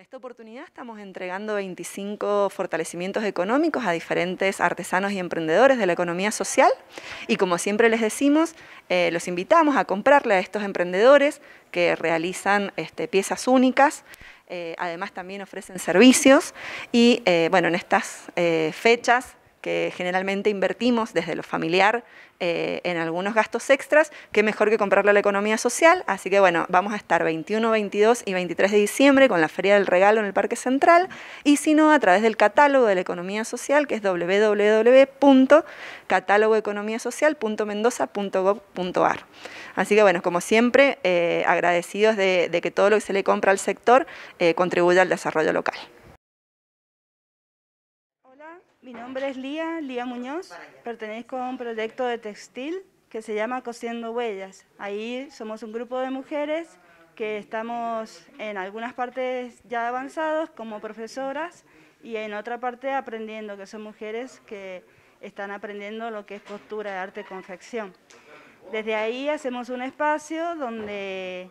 en esta oportunidad estamos entregando 25 fortalecimientos económicos a diferentes artesanos y emprendedores de la economía social y como siempre les decimos, eh, los invitamos a comprarle a estos emprendedores que realizan este, piezas únicas. Eh, además también ofrecen servicios y eh, bueno, en estas fechas que generalmente invertimos desde lo familiar eh, en algunos gastos extras, qué mejor que comprarlo a la economía social. Así que bueno, vamos a estar 21, 22 y 23 de diciembre con la Feria del Regalo en el Parque Central y si no, a través del catálogo de la economía social, que es www.catalogoeconomiasocial.mendoza.gov.ar. Así que bueno, como siempre, eh, agradecidos de, que todo lo que se le compra al sector eh, contribuya al desarrollo local mi nombre es Lía, Lía Muñoz. Pertenezco a un proyecto de textil que se llama Cosiendo Huellas. Ahí somos un grupo de mujeres que estamos en algunas partes ya avanzados como profesoras y en otra parte aprendiendo, que son mujeres que están aprendiendo lo que es costura, arte, confección. Desde ahí hacemos un espacio donde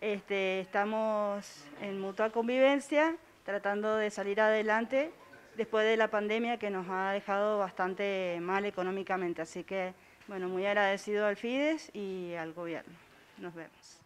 este, estamos en mutua convivencia, tratando de salir adelante después de la pandemia que nos ha dejado bastante mal económicamente. Así que, bueno, muy agradecido al FIDES y al gobierno. Nos vemos.